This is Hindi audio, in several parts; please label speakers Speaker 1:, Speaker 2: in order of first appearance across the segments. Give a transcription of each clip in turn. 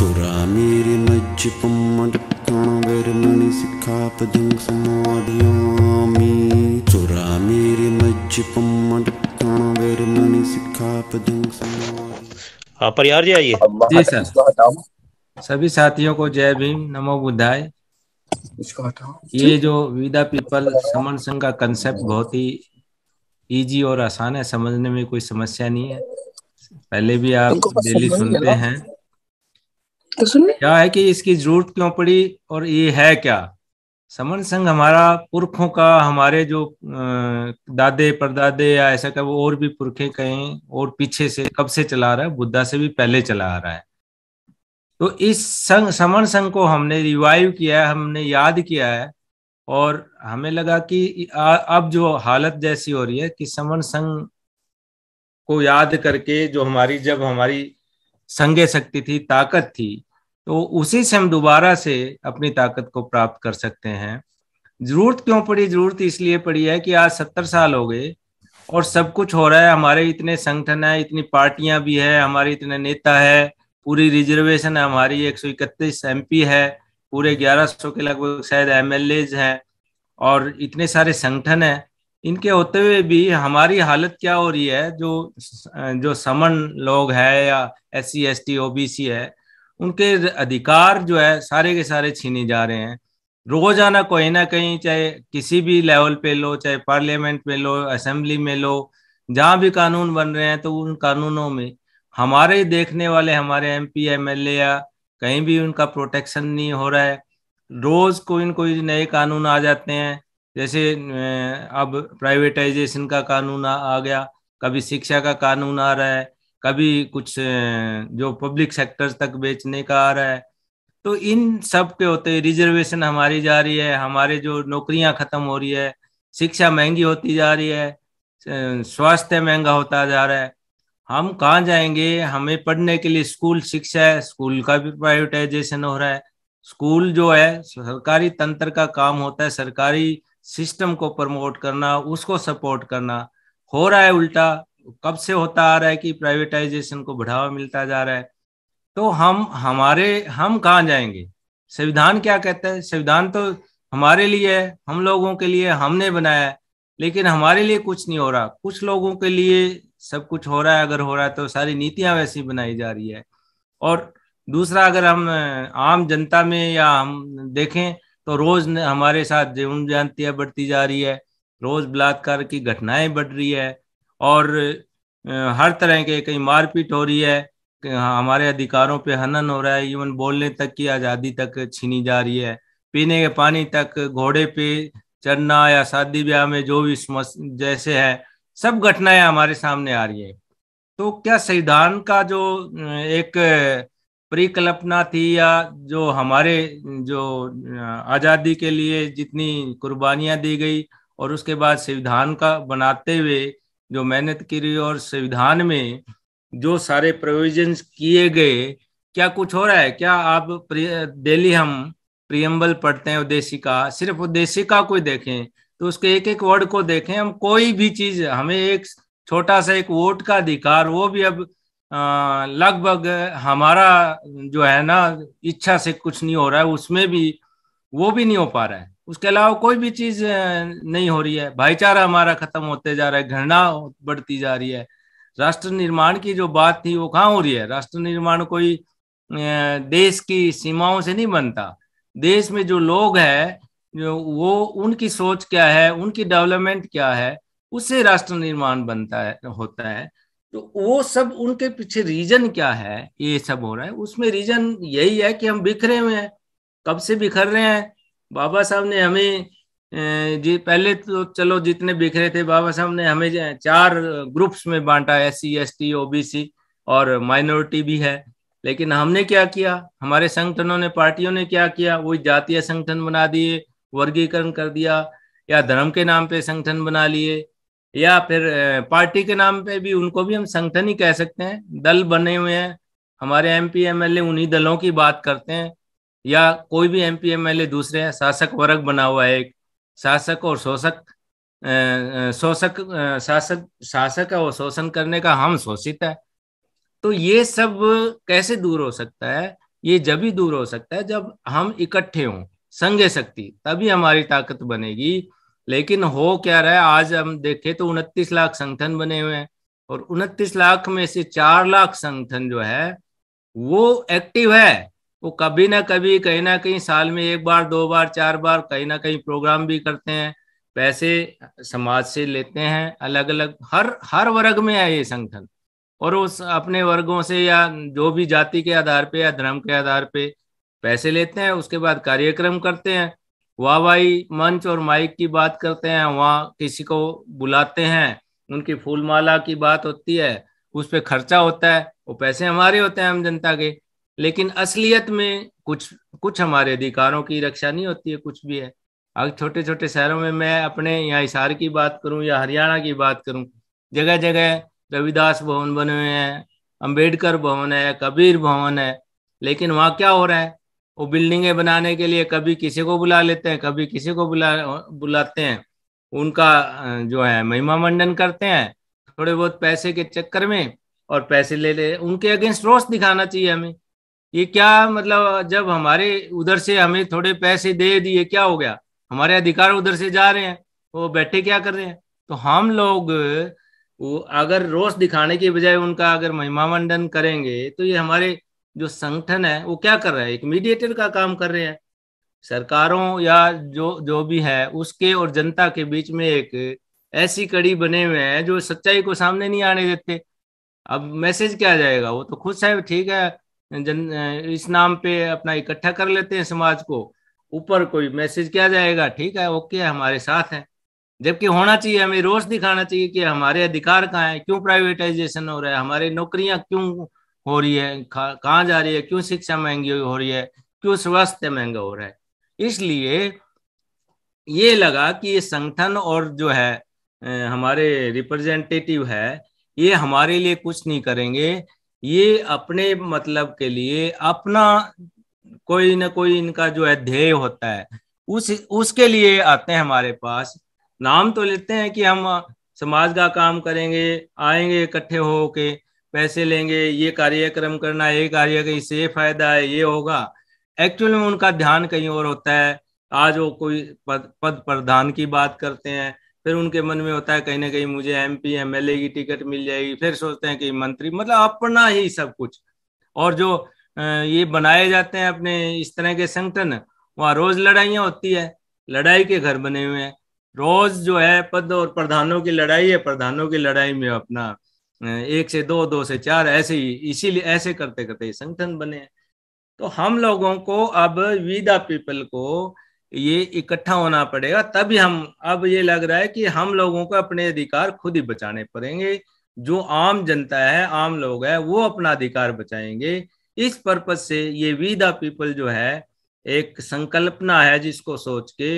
Speaker 1: चोरा मेरे सिखा पदंग समाधियामि चोरा मेरे मज्जपमणि सिखापदं हाँ परिहार जी आइए जी सर सभी साथियों को जय भीम नमो बुद्धाय ये जो विदा पीपल समन संघ का कंसेप्ट बहुत ही इजी और आसान है समझने में कोई समस्या नहीं है पहले भी आप डेली सुनते हैं तो सुनिए क्या है कि इसकी जरूरत क्यों पड़ी और ये है क्या समन संघ हमारा पुरखों का हमारे जो दादे परदादे या ऐसा क्या वो और भी पुरखे कहें और पीछे से कब से चला रहा है बुद्धा से भी पहले चला आ रहा है तो इस संघ समन संघ को हमने रिवाइव किया है हमने याद किया है और हमें लगा कि अब जो हालत जैसी हो रही है कि समन संघ को याद करके जो हमारी जब हमारी संगे शक्ति थी ताकत थी तो उसी से हम दोबारा से अपनी ताकत को प्राप्त कर सकते हैं जरूरत क्यों पड़ी जरूरत इसलिए पड़ी है कि आज सत्तर साल हो गए और सब कुछ हो रहा है हमारे इतने संगठन है इतनी पार्टियां भी है हमारे इतने नेता है पूरी रिजर्वेशन है हमारी एक सौ इकतीस एम है पूरे ग्यारह सौ के लगभग शायद एम हैं और इतने सारे संगठन है इनके होते हुए भी हमारी हालत क्या हो रही है जो जो समन लोग है या S C S T O B C है उनके अधिकार जो है सारे के सारे छीने जा रहे हैं रोजाना कहीं ना कहीं चाहे किसी भी लेवल पे लो चाहे पार्लियामेंट में लो असेंबली में लो जहाँ भी कानून बन रहे हैं तो उन कानूनों में हमारे देखने वाले हमारे M P M L A या कहीं भी उनका प्रोटेक्शन नहीं हो रहा है रोज कोई न कोई नए कानून आ जाते हैं जैसे अब प्राइवेटाइजेशन का कानून आ गया कभी शिक्षा का कानून आ रहा है कभी कुछ जो पब्लिक सेक्टर तक बेचने का आ रहा है तो इन सब के होते रिजर्वेशन हमारी जा रही है हमारे जो नौकरियां खत्म हो रही है शिक्षा महंगी होती जा रही है स्वास्थ्य महंगा होता जा रहा है हम कहाँ जाएंगे हमें पढ़ने के लिए स्कूल शिक्षा है स्कूल का भी प्राइवेटाइजेशन हो रहा है स्कूल जो है सरकारी तंत्र का काम होता है सरकारी सिस्टम को प्रमोट करना उसको सपोर्ट करना हो रहा है उल्टा कब से होता आ रहा है कि प्राइवेटाइजेशन को बढ़ावा मिलता जा रहा है तो हम हमारे हम कहाँ जाएंगे संविधान क्या कहता है संविधान तो हमारे लिए है हम लोगों के लिए हमने बनाया है लेकिन हमारे लिए कुछ नहीं हो रहा कुछ लोगों के लिए सब कुछ हो रहा है अगर हो रहा है तो सारी नीतियां वैसी बनाई जा रही है और दूसरा अगर हम आम जनता में या हम देखें तो रोज हमारे साथ जीवन जयंतियां बढ़ती जा रही है रोज बलात्कार की घटनाएं बढ़ रही है और हर तरह के कहीं मारपीट हो रही है हाँ, हमारे अधिकारों पे हनन हो रहा है इवन बोलने तक की आज़ादी तक छीनी जा रही है पीने के पानी तक घोड़े पे चढ़ना या शादी ब्याह में जो भी जैसे है सब घटनाएं हमारे सामने आ रही है तो क्या संविधान का जो एक परिकल्पना थी या जो हमारे जो आज़ादी के लिए जितनी कुर्बानियां दी गई और उसके बाद संविधान का बनाते हुए जो मेहनत की और संविधान में जो सारे प्रोविजन किए गए क्या कुछ हो रहा है क्या आप डेली हम प्रियम्बल पढ़ते हैं उद्देशिका सिर्फ का को देखें तो उसके एक एक वर्ड को देखें हम कोई भी चीज हमें एक छोटा सा एक वोट का अधिकार वो भी अब लगभग हमारा जो है ना इच्छा से कुछ नहीं हो रहा है उसमें भी वो भी नहीं हो पा रहा है उसके अलावा कोई भी चीज नहीं हो रही है भाईचारा हमारा खत्म होते जा रहा है घृणा बढ़ती जा रही है राष्ट्र निर्माण की जो बात थी वो कहाँ हो रही है राष्ट्र निर्माण कोई देश की सीमाओं से नहीं बनता देश में जो लोग जो वो उनकी सोच क्या है उनकी डेवलपमेंट क्या है उससे राष्ट्र निर्माण बनता है होता है तो वो सब उनके पीछे रीजन क्या है ये सब हो रहा है उसमें रीजन यही है कि हम बिखरे हुए हैं कब से बिखर रहे हैं बाबा साहब ने हमें जी पहले तो चलो जितने बिखरे थे बाबा साहब ने हमें चार ग्रुप्स में बांटा S C S T OBC और माइनॉरिटी भी है लेकिन हमने क्या किया हमारे संगठनों ने पार्टियों ने क्या किया वही जातीय संगठन बना दिए वर्गीकरण कर दिया या धर्म के नाम पे संगठन बना लिए या फिर पार्टी के नाम पे भी उनको भी हम संगठन ही कह सकते हैं दल बने हुए हैं हमारे M P M L A उन्हीं दलों की बात करते हैं या कोई भी M P M L A दूसरे हैं शासक वर्ग बना हुआ है एक शासक और शोषक शोषक शासक शासक और शोषण करने का हम शोषित है तो ये सब कैसे दूर हो सकता है ये जब ही दूर हो सकता है जब हम इकट्ठे हों संघ शक्ति तभी हमारी ताकत बनेगी लेकिन हो क्या रहा है आज हम देखें तो उनतीस लाख संगठन बने हुए हैं और उनतीस लाख में से चार लाख संगठन जो है वो एक्टिव है वो कभी ना कभी कहीं ना कहीं साल में एक बार दो बार चार बार कहीं ना कहीं प्रोग्राम भी करते हैं पैसे समाज से लेते हैं अलग अलग हर हर वर्ग में है ये संगठन और उस अपने वर्गों से या जो भी जाति के आधार पे या धर्म के आधार पे पैसे लेते हैं उसके बाद कार्यक्रम करते हैं वाहवाही मंच और माइक की बात करते हैं वहाँ किसी को बुलाते हैं उनकी फूलमाला की बात होती है उस पर खर्चा होता है वो पैसे हमारे होते हैं हम जनता के लेकिन असलियत में कुछ कुछ हमारे अधिकारों की रक्षा नहीं होती है कुछ भी है अगर छोटे छोटे शहरों में मैं अपने यहाँ इशार की बात करूँ या हरियाणा की बात करूँ जगह जगह रविदास भवन बने हुए हैं अम्बेडकर भवन है कबीर भवन है लेकिन वहाँ क्या हो रहा है वो बिल्डिंगें बनाने के लिए कभी किसी को बुला लेते हैं कभी किसी को बुला बुलाते हैं उनका जो है महिमा मंडन करते हैं थोड़े बहुत पैसे के चक्कर में और पैसे ले ले उनके अगेंस्ट रोष दिखाना चाहिए हमें ये क्या मतलब जब हमारे उधर से हमें थोड़े पैसे दे दिए क्या हो गया हमारे अधिकार उधर से जा रहे हैं वो बैठे क्या कर रहे हैं तो हम लोग वो अगर रोष दिखाने के बजाय उनका अगर महिमा मंडन करेंगे तो ये हमारे जो संगठन है वो क्या कर रहा है एक मीडिएटर का काम कर रहे हैं सरकारों या जो जो भी है उसके और जनता के बीच में एक ऐसी कड़ी बने हुए हैं जो सच्चाई को सामने नहीं आने देते अब मैसेज क्या जाएगा वो तो खुद साहब ठीक है जन इस नाम पे अपना इकट्ठा कर लेते हैं समाज को ऊपर कोई मैसेज क्या जाएगा ठीक है ओके हमारे साथ है जबकि होना चाहिए हमें रोष दिखाना चाहिए कि हमारे अधिकार कहाँ है क्यों प्राइवेटाइजेशन हो रहा है हमारे नौकरियां क्यों हो रही है कहाँ जा रही है क्यों शिक्षा महंगी हो रही है क्यों स्वास्थ्य महंगा हो रहा है इसलिए ये लगा कि ये संगठन और जो है हमारे रिप्रेजेंटेटिव है ये हमारे लिए कुछ नहीं करेंगे ये अपने मतलब के लिए अपना कोई ना कोई इनका जो है ध्येय होता है उस उसके लिए आते हैं हमारे पास नाम तो लेते हैं कि हम समाज का काम करेंगे आएंगे इकट्ठे होके पैसे लेंगे ये कार्यक्रम करना ये कार्य कहीं इससे ये फायदा है ये होगा एक्चुअल में उनका ध्यान कहीं और होता है आज वो कोई पद पद प्रधान की बात करते हैं फिर उनके मन में होता है कहीं ना कहीं मुझे एम पी एम की टिकट मिल जाएगी फिर सोचते हैं कि मंत्री मतलब अपना ही सब कुछ और जो ये बनाए जाते हैं अपने इस तरह के संगठन वहाँ रोज लड़ाइयाँ होती है लड़ाई के घर बने हुए हैं रोज जो है पद और प्रधानों की लड़ाई है प्रधानों की लड़ाई में अपना एक से दो दो से चार ऐसे ही इसीलिए ऐसे करते करते संगठन बने तो हम लोगों को अब विदा पीपल को ये इकट्ठा होना पड़ेगा तभी हम अब ये लग रहा है कि हम लोगों को अपने अधिकार खुद ही बचाने पड़ेंगे जो आम जनता है आम लोग है वो अपना अधिकार बचाएंगे इस पर्पज से ये विदा पीपल जो है एक संकल्पना है जिसको सोच के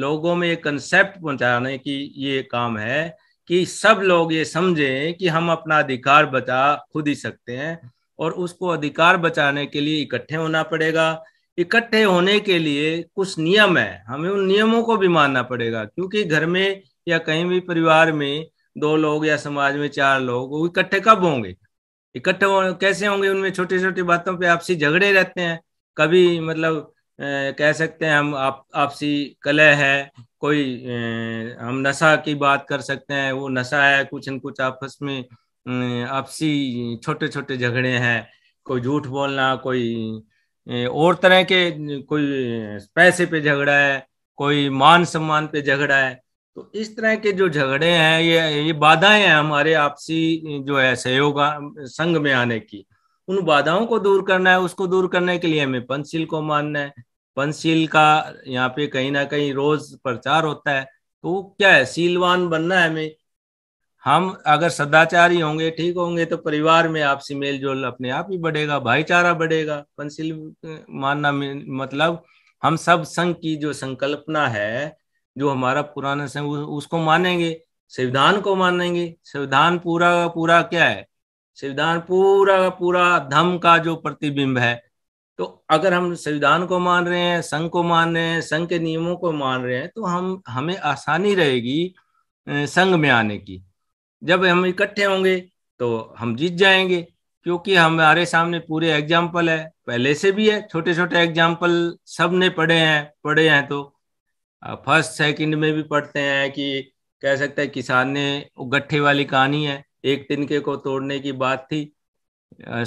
Speaker 1: लोगों में एक कंसेप्ट पहुंचाने की ये काम है कि सब लोग ये समझें कि हम अपना अधिकार बचा खुद ही सकते हैं और उसको अधिकार बचाने के लिए इकट्ठे होना पड़ेगा इकट्ठे होने के लिए कुछ नियम है हमें उन नियमों को भी मानना पड़ेगा क्योंकि घर में या कहीं भी परिवार में दो लोग या समाज में चार लोग वो इकट्ठे कब होंगे इकट्ठे कैसे होंगे उनमें छोटी छोटी बातों पे आपसी झगड़े रहते हैं कभी मतलब कह सकते हैं हम आप आपसी कलह है कोई हम नशा की बात कर सकते हैं वो नशा है कुछ न कुछ आपस में आपसी छोटे छोटे झगड़े हैं कोई झूठ बोलना कोई और तरह के कोई पैसे पे झगड़ा है कोई मान सम्मान पे झगड़ा है तो इस तरह के जो झगड़े हैं ये ये बाधाएं हैं हमारे आपसी जो है सहयोग संघ में आने की उन बाधाओं को दूर करना है उसको दूर करने के लिए हमें पंचशील को मानना है पंचशील का यहाँ पे कहीं ना कहीं रोज प्रचार होता है तो क्या है सीलवान बनना है हमें हम अगर सदाचारी होंगे ठीक होंगे तो परिवार में आपसी मेल जोल अपने आप ही बढ़ेगा भाईचारा बढ़ेगा पंचशील मानना मतलब हम सब संघ की जो संकल्पना है जो हमारा पुराना संघ उसको मानेंगे संविधान को मानेंगे संविधान पूरा पूरा क्या है संविधान पूरा का पूरा धम का जो प्रतिबिंब है तो अगर हम संविधान को मान रहे हैं संघ को मान रहे हैं संघ के नियमों को मान रहे हैं तो हम हमें आसानी रहेगी संघ में आने की जब हम इकट्ठे होंगे तो हम जीत जाएंगे क्योंकि हमारे सामने पूरे एग्जाम्पल है पहले से भी है छोटे छोटे एग्जाम्पल सब ने पढ़े हैं पढ़े हैं तो फर्स्ट सेकंड में भी पढ़ते हैं कि कह सकते हैं किसान ने गट्ठे वाली कहानी है एक तिनके को तोड़ने की बात थी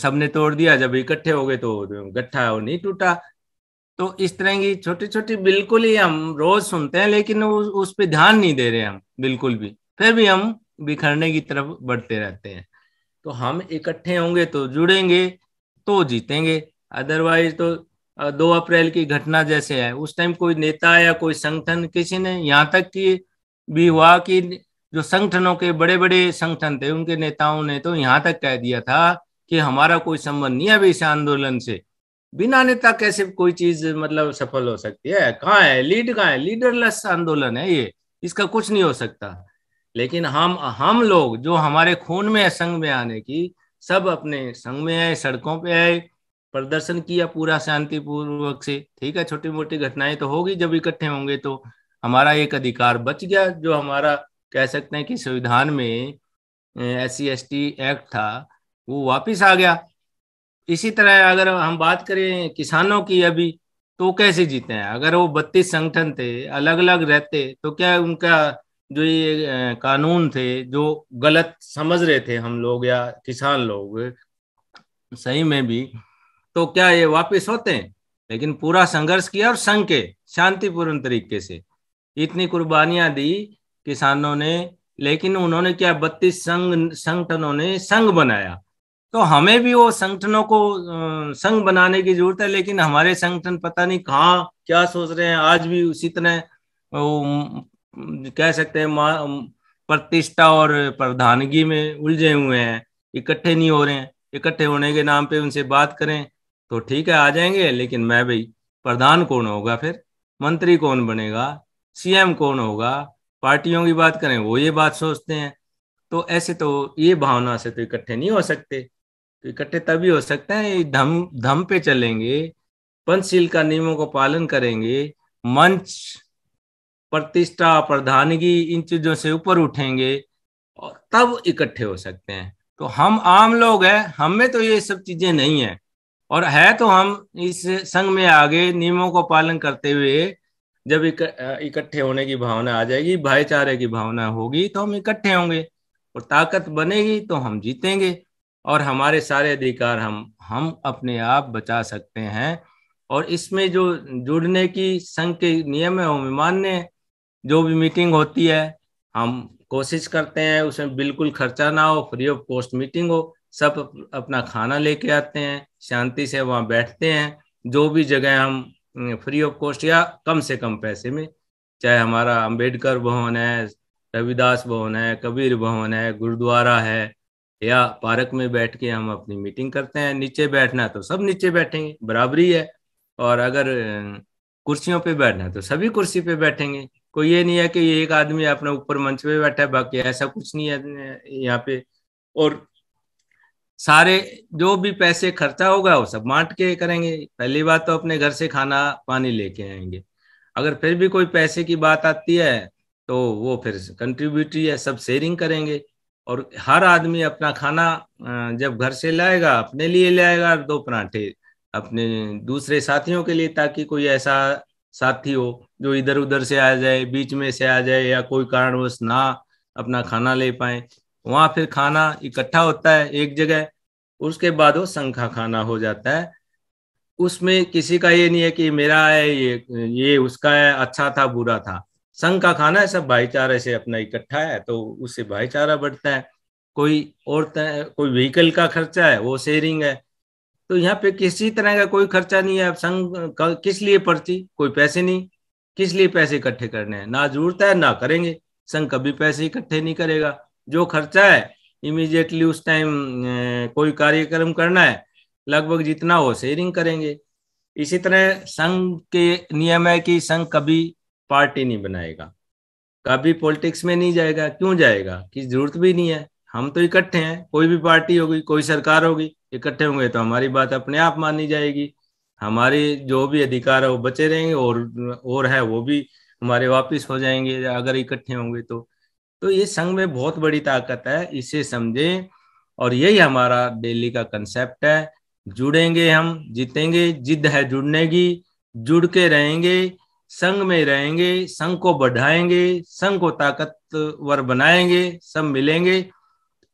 Speaker 1: सबने तोड़ दिया जब इकट्ठे हो गए तो वो नहीं टूटा तो इस तरह की छोटी छोटी बिल्कुल ही हम रोज सुनते हैं लेकिन उस, उस पर ध्यान नहीं दे रहे हम बिल्कुल भी फिर भी हम बिखरने की तरफ बढ़ते रहते हैं तो हम इकट्ठे होंगे तो जुड़ेंगे तो जीतेंगे अदरवाइज तो दो अप्रैल की घटना जैसे है उस टाइम कोई नेता या कोई संगठन किसी ने यहाँ तक कि भी हुआ कि जो संगठनों के बड़े बड़े संगठन थे उनके नेताओं ने तो यहाँ तक कह दिया था कि हमारा कोई संबंध नहीं है इस आंदोलन से बिना नेता कैसे कोई चीज मतलब सफल हो सकती है कहाँ है लीड कहाँ है लीडरलेस आंदोलन है ये इसका कुछ नहीं हो सकता लेकिन हम हम लोग जो हमारे खून में है संघ में आने की सब अपने संघ में आए सड़कों पे आए प्रदर्शन किया पूरा शांतिपूर्वक से ठीक है छोटी मोटी घटनाएं तो होगी जब इकट्ठे होंगे तो हमारा एक अधिकार बच गया जो हमारा कह सकते हैं कि संविधान में एस सी एक्ट था वो वापस आ गया इसी तरह अगर हम बात करें किसानों की अभी तो कैसे जीते हैं अगर वो बत्तीस संगठन थे अलग अलग रहते तो क्या उनका जो ये कानून थे जो गलत समझ रहे थे हम लोग या किसान लोग सही में भी तो क्या ये वापस होते हैं लेकिन पूरा संघर्ष किया और संघ के शांतिपूर्ण तरीके से इतनी कुर्बानियां दी किसानों ने लेकिन उन्होंने क्या बत्तीस संघ संगठनों ने संघ बनाया तो हमें भी वो संगठनों को संघ बनाने की जरूरत है लेकिन हमारे संगठन पता नहीं कहाँ क्या सोच रहे हैं आज भी उसी तरह कह सकते हैं प्रतिष्ठा और प्रधानगी में उलझे हुए हैं इकट्ठे नहीं हो रहे हैं इकट्ठे होने के नाम पे उनसे बात करें तो ठीक है आ जाएंगे लेकिन मैं भाई प्रधान कौन होगा फिर मंत्री कौन बनेगा सीएम कौन होगा पार्टियों की बात करें वो ये बात सोचते हैं तो ऐसे तो ये भावना से तो इकट्ठे नहीं हो सकते तो इकट्ठे तभी हो सकते हैं धम धम पे चलेंगे पंचशील का नियमों को पालन करेंगे मंच प्रतिष्ठा प्रधानगी इन चीजों से ऊपर उठेंगे और तब इकट्ठे हो सकते हैं तो हम आम लोग हैं हम में तो ये सब चीजें नहीं है और है तो हम इस संघ में आगे नियमों को पालन करते हुए जब इकट्ठे होने की भावना आ जाएगी भाईचारे की भावना होगी तो हम इकट्ठे होंगे और ताकत बनेगी तो हम जीतेंगे और हमारे सारे अधिकार हम हम अपने आप बचा सकते हैं और इसमें जो जुड़ने की संघ के नियम है हमें मान्य जो भी मीटिंग होती है हम कोशिश करते हैं उसमें बिल्कुल खर्चा ना हो फ्री ऑफ कॉस्ट मीटिंग हो सब अपना खाना लेके आते हैं शांति से वहाँ बैठते हैं जो भी जगह हम फ्री ऑफ कॉस्ट या कम से कम पैसे में चाहे हमारा अंबेडकर भवन है रविदास भवन है कबीर भवन है गुरुद्वारा है या पार्क में बैठ के हम अपनी मीटिंग करते हैं नीचे बैठना है तो सब नीचे बैठेंगे बराबरी है और अगर कुर्सियों पे बैठना है तो सभी कुर्सी पे बैठेंगे कोई ये नहीं है कि एक आदमी अपने ऊपर मंच पे बैठा है बाकी ऐसा कुछ नहीं है यहाँ पे और सारे जो भी पैसे खर्चा होगा वो सब बांट के करेंगे पहली बात तो अपने घर से खाना पानी लेके आएंगे अगर फिर भी कोई पैसे की बात आती है तो वो फिर कंट्रीब्यूटरी है सब शेयरिंग करेंगे और हर आदमी अपना खाना जब घर से लाएगा अपने लिए लाएगा दो तो पराठे अपने दूसरे साथियों के लिए ताकि कोई ऐसा साथी हो जो इधर उधर से आ जाए बीच में से आ जाए या कोई कारणवश ना अपना खाना ले पाए वहां फिर खाना इकट्ठा होता है एक जगह उसके बाद वो संखा खाना हो जाता है उसमें किसी का ये नहीं है कि मेरा है ये ये उसका है अच्छा था बुरा था संघ का खाना है सब भाईचारे से अपना इकट्ठा है तो उससे भाईचारा बढ़ता है कोई और कोई व्हीकल का खर्चा है वो शेयरिंग है तो यहाँ पे किसी तरह का कोई खर्चा नहीं है अब संघ किस लिए पर्ची कोई पैसे नहीं किस लिए पैसे इकट्ठे करने हैं ना जरूरत है ना करेंगे संघ कभी पैसे इकट्ठे नहीं करेगा जो खर्चा है इमीजिएटली उस टाइम कोई कार्यक्रम करना है लगभग जितना हो शेयरिंग करेंगे इसी तरह संघ के नियम है कि संघ कभी पार्टी नहीं बनाएगा कभी पॉलिटिक्स में नहीं जाएगा क्यों जाएगा कि जरूरत भी नहीं है हम तो इकट्ठे हैं कोई भी पार्टी होगी कोई सरकार होगी इकट्ठे होंगे तो हमारी बात अपने आप मानी जाएगी हमारे जो भी अधिकार है वो बचे रहेंगे और और है वो भी हमारे वापस हो जाएंगे अगर इकट्ठे होंगे तो तो ये संघ में बहुत बड़ी ताकत है इसे समझें और यही हमारा डेली का कंसेप्ट है जुड़ेंगे हम जीतेंगे जिद है जुड़ने की जुड़ के रहेंगे संघ में रहेंगे संघ को बढ़ाएंगे संघ को ताकतवर बनाएंगे सब मिलेंगे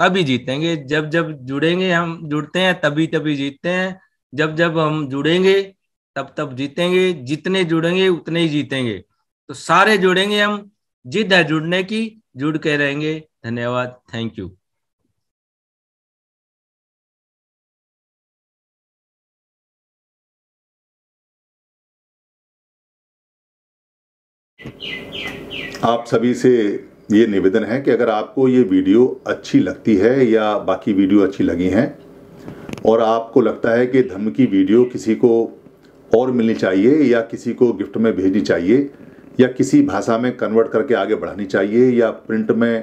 Speaker 1: तभी जीतेंगे जब जब जुड़ेंगे हम जुड़ते हैं तभी तभी जीतते हैं जब जब हम जुड़ेंगे तब तब जीतेंगे जितने जुड़ेंगे उतने ही जीतेंगे तो सारे जुड़ेंगे हम जिद है जुड़ने की जुड़ के रहेंगे धन्यवाद थैंक यू आप सभी से ये निवेदन है कि अगर आपको ये वीडियो अच्छी लगती है या बाकी वीडियो अच्छी लगी हैं और आपको लगता है कि धम्म की वीडियो किसी को और मिलनी चाहिए या किसी को गिफ्ट में भेजनी चाहिए या किसी भाषा में कन्वर्ट करके आगे बढ़ानी चाहिए या प्रिंट में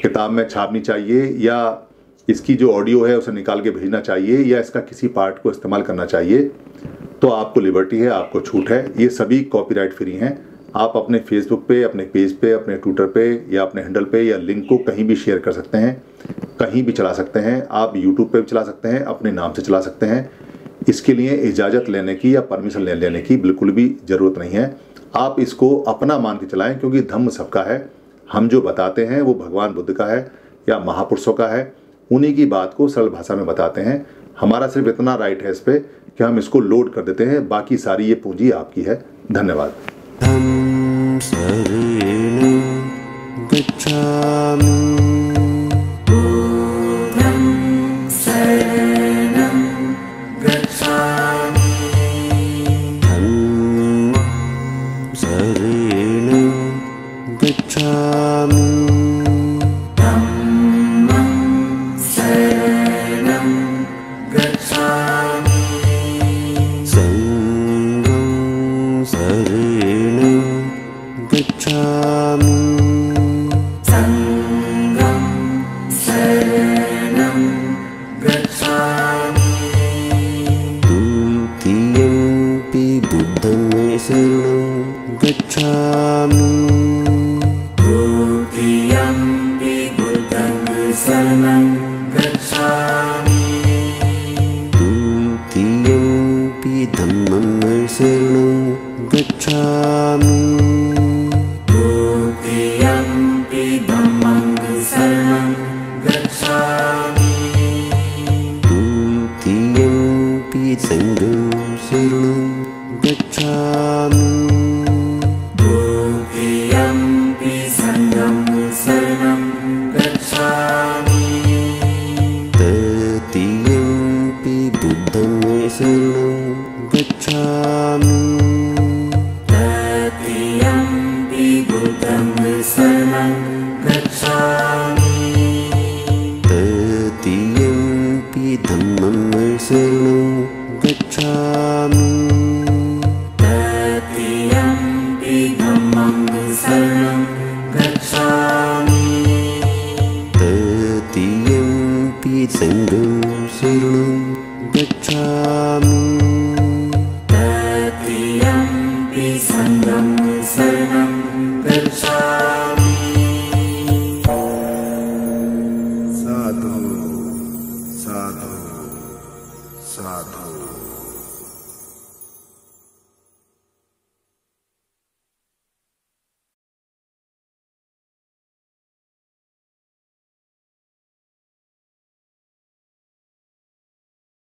Speaker 1: किताब में छापनी चाहिए या इसकी जो ऑडियो है उसे निकाल के भेजना चाहिए या इसका किसी पार्ट को इस्तेमाल करना चाहिए तो आपको लिबर्टी है आपको छूट है ये सभी कॉपीराइट फ्री हैं आप अपने फेसबुक पे अपने पेज पे अपने ट्विटर पे या अपने हैंडल पे या लिंक को कहीं भी शेयर कर सकते हैं कहीं भी चला सकते हैं आप यूट्यूब पर भी चला सकते हैं अपने नाम से चला सकते हैं इसके लिए इजाज़त लेने की या परमिशन लेने की बिल्कुल भी ज़रूरत नहीं है आप इसको अपना मान के चलाएं क्योंकि धम्म सबका है हम जो बताते हैं वो भगवान बुद्ध का है या महापुरुषों का है उन्हीं की बात को सरल भाषा में बताते हैं हमारा सिर्फ इतना राइट है इस पर कि हम इसको लोड कर देते हैं बाकी सारी ये पूंजी आपकी है धन्यवाद